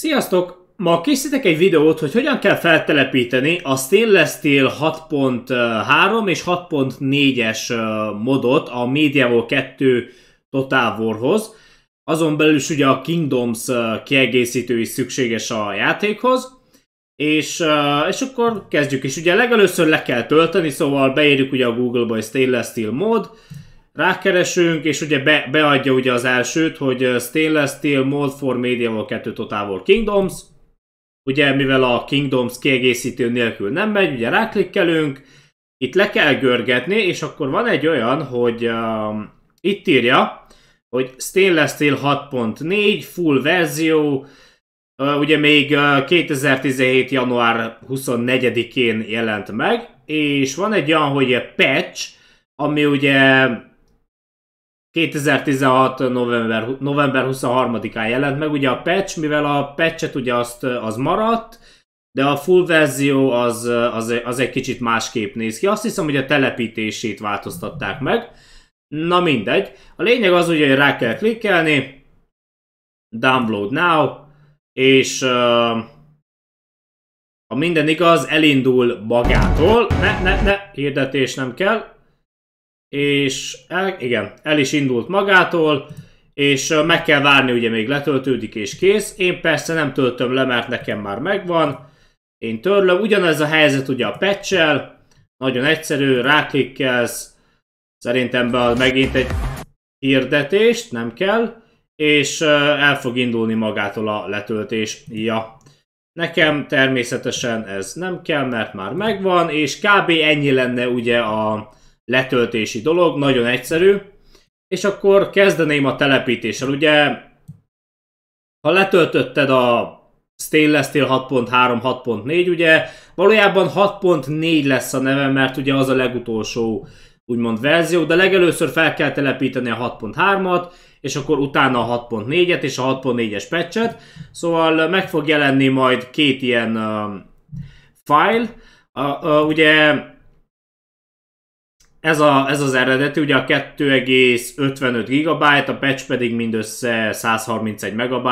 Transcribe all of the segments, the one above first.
Sziasztok! Ma készítek egy videót, hogy hogyan kell feltelepíteni a Stainless Steel 6.3 és 6.4-es modot a Media War 2 Total War-hoz. Azon belül is ugye a Kingdoms kiegészítő is szükséges a játékhoz. És, és akkor kezdjük is. Ugye legelőször le kell tölteni, szóval beírjuk ugye a Google-ba, hogy Stainless Steel mod, Rákeresünk, és ugye be, beadja ugye az elsőt, hogy uh, Stainless Steel Mold for Medium a kettő Total War Kingdoms. Ugye, mivel a Kingdoms kiegészítő nélkül nem megy, ugye ráklikkelünk, itt le kell görgetni, és akkor van egy olyan, hogy um, itt írja, hogy Stainless Steel 6.4, full verzió, uh, ugye még uh, 2017. január 24-én jelent meg, és van egy olyan, hogy a patch, ami ugye 2016. november, november 23-án jelent meg, ugye a patch, mivel a patchet ugye azt, az maradt, de a full verzió az, az, az egy kicsit másképp néz ki. Azt hiszem, hogy a telepítését változtatták meg. Na mindegy. A lényeg az, ugye, hogy rá kell klikkelni, download now, és uh, ha minden igaz, elindul magától. Ne, ne, ne, hirdetés nem kell és el, igen, el is indult magától, és meg kell várni, ugye még letöltődik és kész. Én persze nem töltöm le, mert nekem már megvan. Én törlöm. Ugyanez a helyzet ugye a patch Nagyon egyszerű, ráklikkelsz. Szerintem be megint egy hirdetést, nem kell. És el fog indulni magától a letöltés. Ja. Nekem természetesen ez nem kell, mert már megvan, és kb. ennyi lenne ugye a, letöltési dolog, nagyon egyszerű. És akkor kezdeném a telepítéssel. Ugye, ha letöltötted a Stainless Steel 6.3, 6.4, ugye valójában 6.4 lesz a neve, mert ugye az a legutolsó úgymond verzió, de legelőször fel kell telepíteni a 6.3-at, és akkor utána a 6.4-et és a 6.4-es patchet, szóval meg fog jelenni majd két ilyen um, file, Uh, uh, ugye ez, a, ez az eredeti, ugye a 2,55 GB, a patch pedig mindössze 131 MB,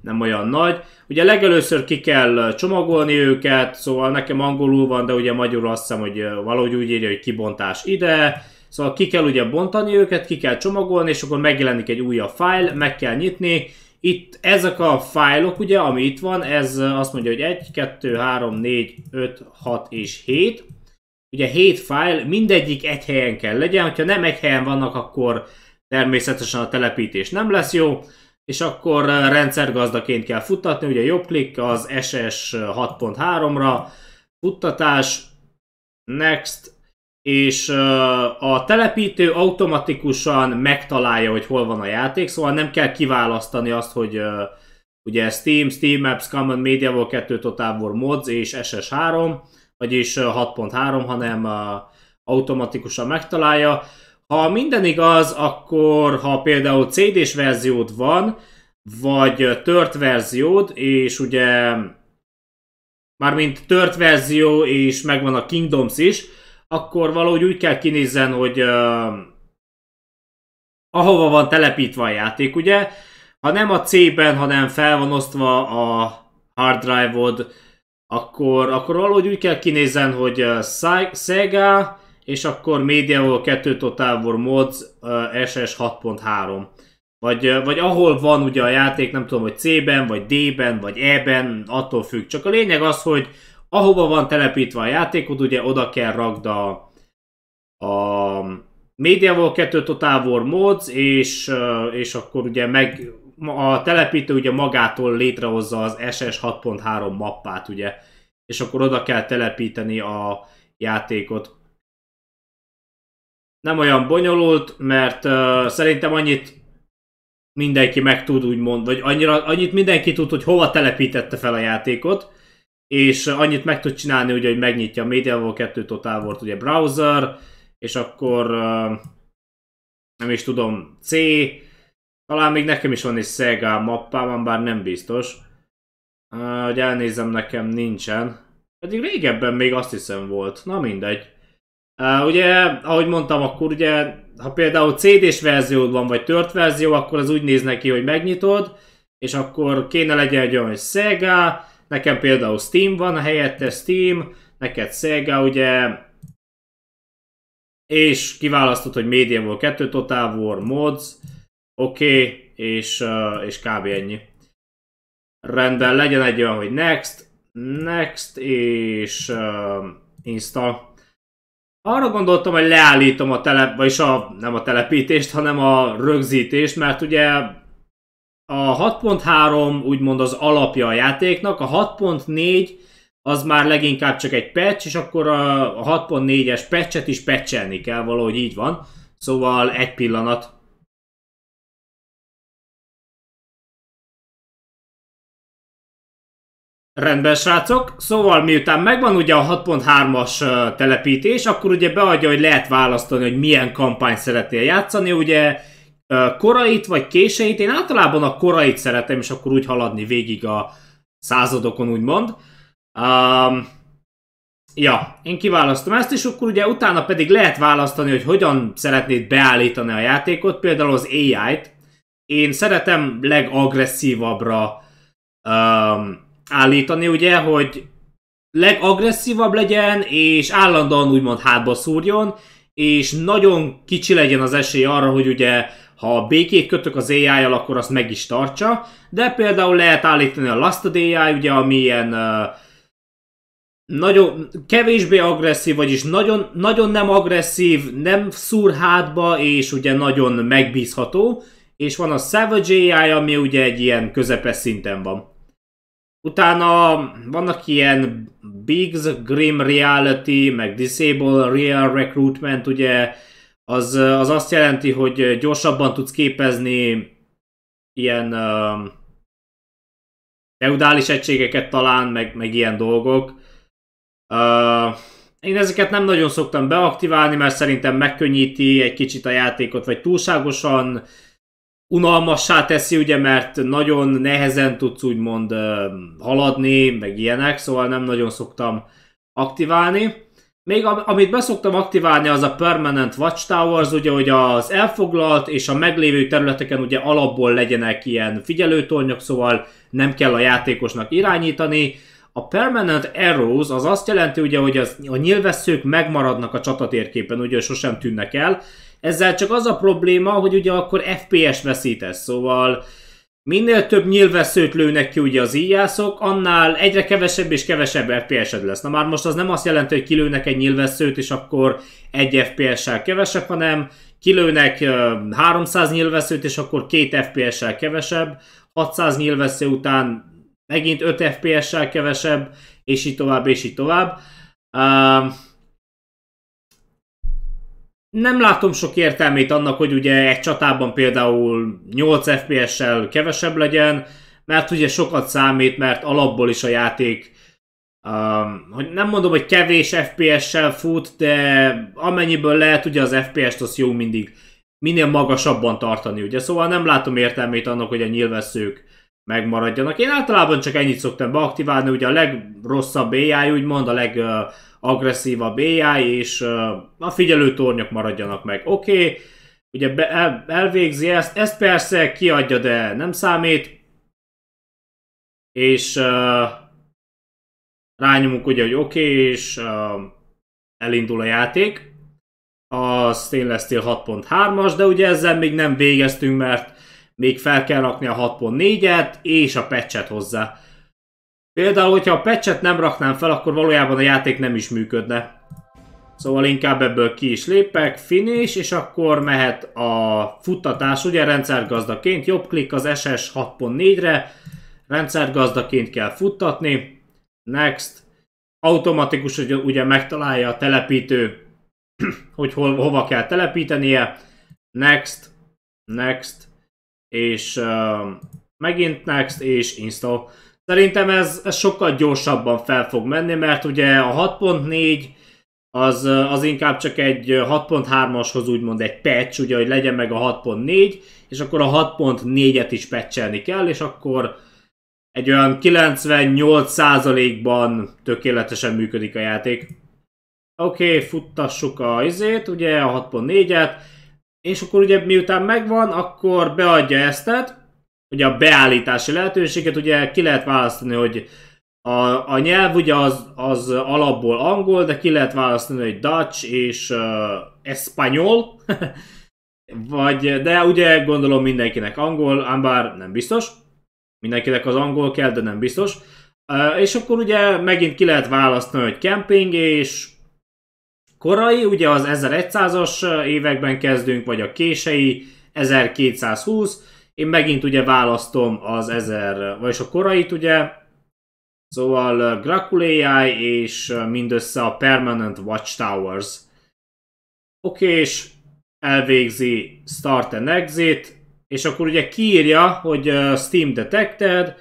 nem olyan nagy. Ugye legelőször ki kell csomagolni őket, szóval nekem angolul van, de ugye magyarul azt hiszem, hogy valahogy úgy írja, hogy kibontás ide, Szóval ki kell ugye bontani őket, ki kell csomagolni, és akkor megjelenik egy újabb fájl, meg kell nyitni. Itt ezek a fájlok ugye, ami itt van, ez azt mondja, hogy 1, 2, 3, 4, 5, 6 és 7 ugye 7 fájl, mindegyik egy helyen kell legyen, ha nem egy helyen vannak, akkor természetesen a telepítés nem lesz jó, és akkor eh, rendszergazdaként kell futtatni, ugye jobb klik az SS 6.3-ra, futtatás, next, és eh, a telepítő automatikusan megtalálja, hogy hol van a játék, szóval nem kell kiválasztani azt, hogy eh, ugye Steam, Steam Apps, Common Media War 2, Total War Mods és SS3, vagyis 6.3, hanem a, automatikusan megtalálja. Ha minden igaz, akkor ha például CD-s verziód van, vagy tört verziód, és ugye mármint tört verzió, és megvan a Kingdoms is, akkor valahogy úgy kell kinézzen, hogy uh, ahova van telepítve a játék, ugye? Ha nem a C-ben, hanem fel van osztva a hard drive-od, akkor, akkor valahogy úgy kell kinézen, hogy uh, Sega, és akkor Mediaval 2 Total War Mods SS uh, 6.3. Vagy, uh, vagy ahol van ugye a játék, nem tudom, hogy C-ben, vagy D-ben, vagy E-ben, attól függ. Csak a lényeg az, hogy ahova van telepítve a játékod, ugye oda kell rakd a, a MediaWall 2 Total War Mods, és, és akkor ugye meg a telepítő ugye magától létrehozza az SS 6.3 mappát, ugye, és akkor oda kell telepíteni a játékot. Nem olyan bonyolult, mert uh, szerintem annyit mindenki meg tud úgymond, vagy annyira, annyit mindenki tud, hogy hova telepítette fel a játékot, és annyit meg tud csinálni, ugye, hogy megnyitja a MediaWall 2 Total volt ugye browser, és akkor uh, nem is tudom, C, talán még nekem is van egy Sega mappám, bár nem biztos. Uh, hogy elnézem, nekem nincsen. Pedig régebben még azt hiszem volt. Na mindegy. Uh, ugye, ahogy mondtam, akkor ugye, ha például CD-s verziód van, vagy tört verzió, akkor az úgy néz neki, hogy megnyitod, és akkor kéne legyen egy olyan, hogy Sega, nekem például Steam van, helyette Steam, neked Sega, ugye, és kiválasztod, hogy Medium volt 2, Total War, Mods, oké, okay, és, uh, és kb. ennyi. Rendben, legyen egy olyan, hogy next, next és uh, install. Arra gondoltam, hogy leállítom a telep, vagyis a, nem a telepítést, hanem a rögzítést, mert ugye a 6.3 úgymond az alapja a játéknak, a 6.4 az már leginkább csak egy patch, és akkor a 6.4-es patchet is patchelni kell, valahogy így van. Szóval egy pillanat, Rendben, srácok. Szóval miután megvan ugye a 6.3-as telepítés, akkor ugye beadja, hogy lehet választani, hogy milyen kampány szeretnél játszani. Ugye korait vagy késeit, én általában a korait szeretem, és akkor úgy haladni végig a századokon, úgymond. Um, ja, én kiválasztom ezt, és akkor ugye utána pedig lehet választani, hogy hogyan szeretnéd beállítani a játékot, például az AI-t. Én szeretem legagresszívabbra um, állítani, ugye, hogy legagresszívabb legyen, és állandóan úgymond hátba szúrjon, és nagyon kicsi legyen az esély arra, hogy ugye ha békét kötök az ai akkor azt meg is tartsa, de például lehet állítani a Lasted AI, ugye, ami ilyen uh, nagyon kevésbé agresszív, vagyis nagyon, nagyon nem agresszív, nem szúr hátba, és ugye nagyon megbízható, és van a Savage AI, ami ugye egy ilyen közepes szinten van. Utána vannak ilyen Bigs Grim Reality, meg Disable Real Recruitment, ugye az, az azt jelenti, hogy gyorsabban tudsz képezni ilyen uh, feudális egységeket talán, meg, meg ilyen dolgok. Uh, én ezeket nem nagyon szoktam beaktiválni, mert szerintem megkönnyíti egy kicsit a játékot, vagy túlságosan unalmassá teszi, ugye, mert nagyon nehezen tudsz úgymond haladni, meg ilyenek, szóval nem nagyon szoktam aktiválni. Még amit beszoktam aktiválni, az a Permanent Watchtowers, ugye, hogy az elfoglalt és a meglévő területeken ugye alapból legyenek ilyen figyelőtornyok, szóval nem kell a játékosnak irányítani. A Permanent Arrows az azt jelenti ugye, hogy az, a nyilvesszők megmaradnak a csatatérképen, ugye sosem tűnnek el, ezzel csak az a probléma, hogy ugye akkor FPS veszítesz, szóval minél több nyilvesszőt lőnek ki ugye az íjászok, annál egyre kevesebb és kevesebb FPS-ed lesz. Na már most az nem azt jelenti, hogy kilőnek egy nyilvesszőt, és akkor egy FPS-sel kevesebb, hanem kilőnek 300 nyilvesszőt, és akkor két FPS-sel kevesebb, 600 nyilvessző után megint 5 FPS-sel kevesebb, és így tovább, és így tovább. Uh, nem látom sok értelmét annak, hogy ugye egy csatában például 8 FPS-sel kevesebb legyen, mert ugye sokat számít, mert alapból is a játék Um, hogy nem mondom, hogy kevés FPS-sel fut, de amennyiből lehet, ugye az FPS-t az jó mindig minél magasabban tartani, ugye? Szóval nem látom értelmét annak, hogy a nyilvesszők megmaradjanak. Én általában csak ennyit szoktam beaktiválni, ugye a legrosszabb AI, úgymond a legagresszívabb AI, és a figyelőtornyok maradjanak meg. Oké, okay, ugye be, el, elvégzi ezt, ezt persze kiadja, de nem számít, és uh, rányomunk ugye, hogy oké, okay, és uh, elindul a játék. A Stainless Steel 6.3-as, de ugye ezzel még nem végeztünk, mert még fel kell rakni a 6.4-et és a patchet hozzá. Például, hogyha a patchet nem raknám fel, akkor valójában a játék nem is működne. Szóval inkább ebből ki is lépek, finish, és akkor mehet a futtatás, ugye rendszergazdaként, jobb klik az SS 6.4-re, rendszergazdaként kell futtatni, next, automatikus, hogy ugye megtalálja a telepítő, hogy hol, hova kell telepítenie, next, next, és uh, megint next, és install. Szerintem ez, ez sokkal gyorsabban fel fog menni, mert ugye a 6.4 az, az inkább csak egy 6.3-ashoz úgymond egy patch, ugye, hogy legyen meg a 6.4, és akkor a 6.4-et is patchelni kell, és akkor egy olyan 98%-ban tökéletesen működik a játék. Oké, okay, futtassuk a izét, ugye a 6.4-et, és akkor ugye miután megvan, akkor beadja eztet, ugye a beállítási lehetőséget, ugye ki lehet választani, hogy a, a nyelv ugye az, az alapból angol, de ki lehet választani, hogy Dutch és uh, espanyol, vagy, de ugye gondolom mindenkinek angol, ám bár nem biztos, mindenkinek az angol kell, de nem biztos. Uh, és akkor ugye megint ki lehet választani, hogy camping és korai, ugye az 1100-as években kezdünk, vagy a kései, 1220, én megint ugye választom az 1000, vagyis a korait ugye, szóval Graculéjai és mindössze a Permanent Watchtowers. Oké, és elvégzi Start and Exit, és akkor ugye kiírja, hogy Steam Detected,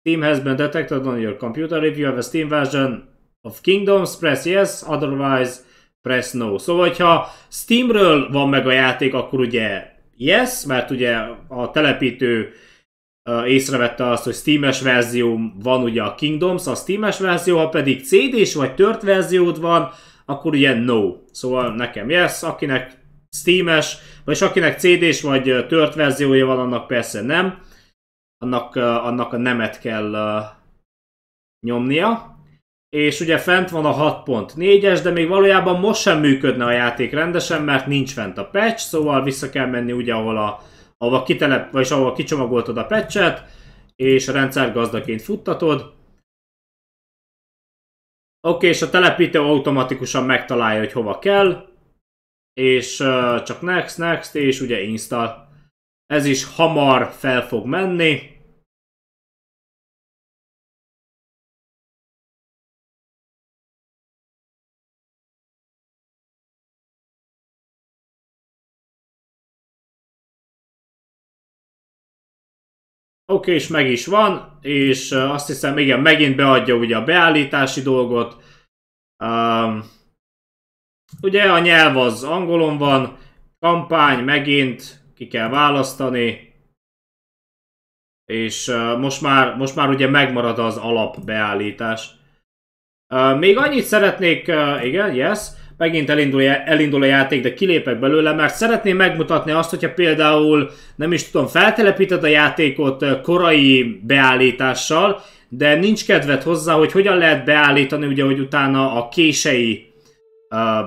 Steam has been detected on your computer if you have a Steam version of Kingdoms, press yes, otherwise press no. Szóval, ha Steamről van meg a játék, akkor ugye yes, mert ugye a telepítő észrevette azt, hogy Steam-es verzió van ugye a Kingdoms, a Steam-es verzió, ha pedig CD-s vagy tört verziód van, akkor ugye no. Szóval nekem yes, akinek Steam-es, vagyis akinek CD-s vagy tört verziója van, annak persze nem. Annak, annak a nemet kell nyomnia és ugye fent van a 6.4-es, de még valójában most sem működne a játék rendesen, mert nincs fent a patch, szóval vissza kell menni ugye, ahol a, ahol, kitelep, vagyis ahol kicsomagoltad a patchet, és a rendszer gazdaként futtatod. Oké, okay, és a telepítő automatikusan megtalálja, hogy hova kell, és uh, csak next, next, és ugye install. Ez is hamar fel fog menni. oké, és meg is van, és azt hiszem, igen, megint beadja ugye a beállítási dolgot. Um, ugye a nyelv az angolon van, kampány megint, ki kell választani, és uh, most, már, most már ugye megmarad az alapbeállítás. Uh, még annyit szeretnék, uh, igen, yes, megint elindul, elindul a játék, de kilépek belőle, mert szeretném megmutatni azt, hogyha például, nem is tudom, feltelepíted a játékot korai beállítással, de nincs kedved hozzá, hogy hogyan lehet beállítani, ugye, hogy utána a kései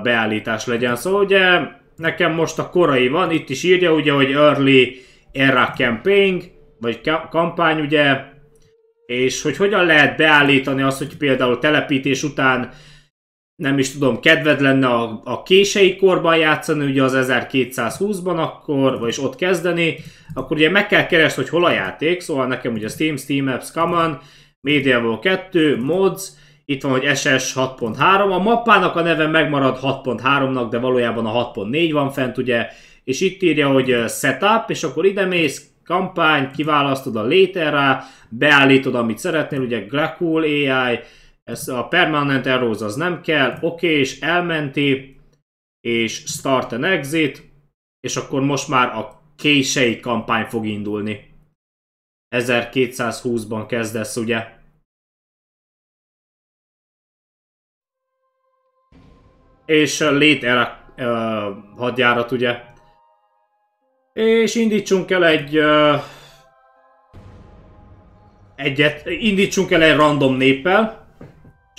beállítás legyen. Szóval ugye nekem most a korai van, itt is írja ugye, hogy Early Era Campaign, vagy kampány ugye, és hogy hogyan lehet beállítani azt, hogy például telepítés után nem is tudom, kedved lenne a, a kései korban játszani, ugye az 1220-ban akkor, vagyis ott kezdeni, akkor ugye meg kell keresni, hogy hol a játék, szóval nekem ugye Steam, Steam Apps, Common, Medieval 2, Mods, itt van, hogy SS 6.3, a mappának a neve megmarad 6.3-nak, de valójában a 6.4 van fent, ugye, és itt írja, hogy setup, és akkor ide mész, kampány, kiválasztod a léterre, beállítod, amit szeretnél, ugye Gracul AI, ez a permanent erróz az nem kell, oké, okay, és elmenti, és start and exit, és akkor most már a kései kampány fog indulni. 1220-ban kezdesz, ugye? És lét el uh, hadjárat, ugye? És indítsunk el egy... Uh, egyet, indítsunk el egy random néppel.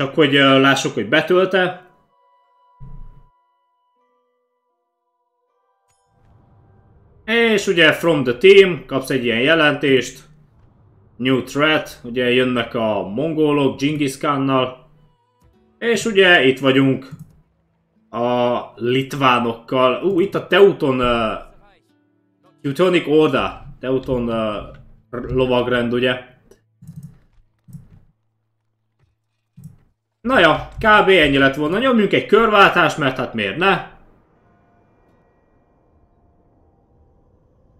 Csak hogy lássuk, hogy betölte. És ugye from the team, kapsz egy ilyen jelentést. New threat, ugye jönnek a mongolok Genghis Khan-nal. És ugye itt vagyunk a litvánokkal. Ú, uh, itt a Teuton uh, Teutonic Order, Teuton uh, lovagrend, ugye? Na ja, kb. ennyi lett volna. Nyomjunk egy körváltást, mert hát miért ne?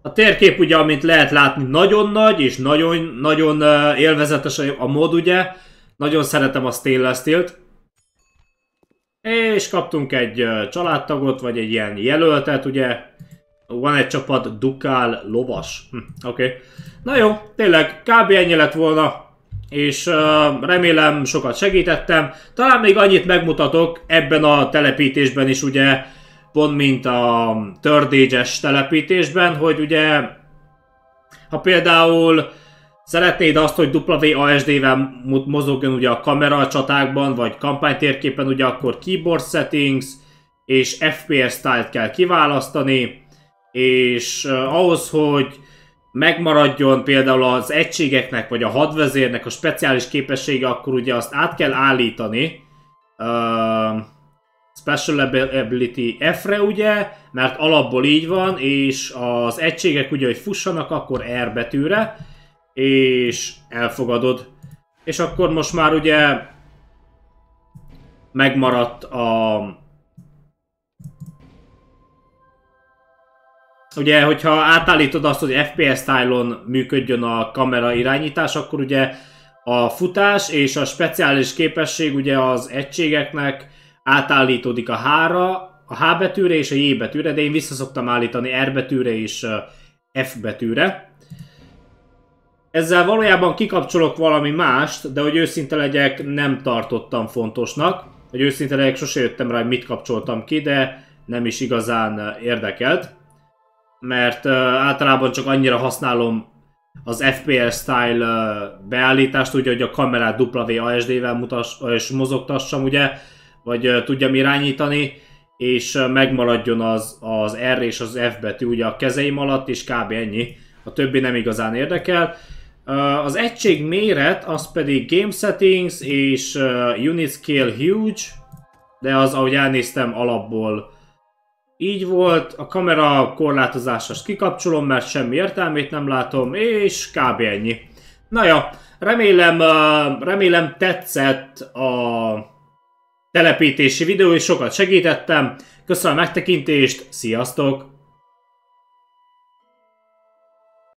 A térkép ugye, amit lehet látni, nagyon nagy, és nagyon-nagyon élvezetes a mod, ugye. Nagyon szeretem a stainless steel-t. És kaptunk egy családtagot, vagy egy ilyen jelöltet, ugye. Van egy csapat Dukál Lovas. Hm, Oké. Okay. Na jó, tényleg, kb. ennyi lett volna és uh, remélem sokat segítettem. Talán még annyit megmutatok ebben a telepítésben is, ugye, pont mint a Third Age-es telepítésben, hogy ugye, ha például szeretnéd azt, hogy WASD-vel mozogjon ugye a kamera a csatákban, vagy kampánytérképen, ugye akkor keyboard settings és FPS style kell kiválasztani, és uh, ahhoz, hogy megmaradjon például az egységeknek, vagy a hadvezérnek a speciális képessége, akkor ugye azt át kell állítani. Uh, special Ability F-re ugye, mert alapból így van, és az egységek ugye, hogy fussanak, akkor R betűre, és elfogadod. És akkor most már ugye megmaradt a ugye, hogyha átállítod azt, hogy FPS stylon működjön a kamera irányítás, akkor ugye a futás és a speciális képesség ugye az egységeknek átállítódik a H-ra, a H betűre és a J betűre, de én vissza szoktam állítani R betűre és eh, F betűre. Ezzel valójában kikapcsolok valami mást, de hogy őszinte legyek, nem tartottam fontosnak. Hogy őszinte legyek, sose jöttem rá, hogy mit kapcsoltam ki, de nem is igazán érdekelt mert uh, általában csak annyira használom az FPL style uh, beállítást, ugye, hogy a kamerát vasd vel mutass, és mozogtassam, ugye, vagy uh, tudjam irányítani, és uh, megmaradjon az, az R és az F betű ugye a kezeim alatt, és kb. ennyi. A többi nem igazán érdekel. Uh, az egység méret az pedig Game Settings és uh, Unit Scale Huge, de az, ahogy elnéztem, alapból így volt, a kamera korlátozásos kikapcsolom, mert semmi értelmét nem látom, és kb. ennyi. Na ja, remélem, remélem tetszett a telepítési videó, és sokat segítettem. Köszönöm a megtekintést, sziasztok!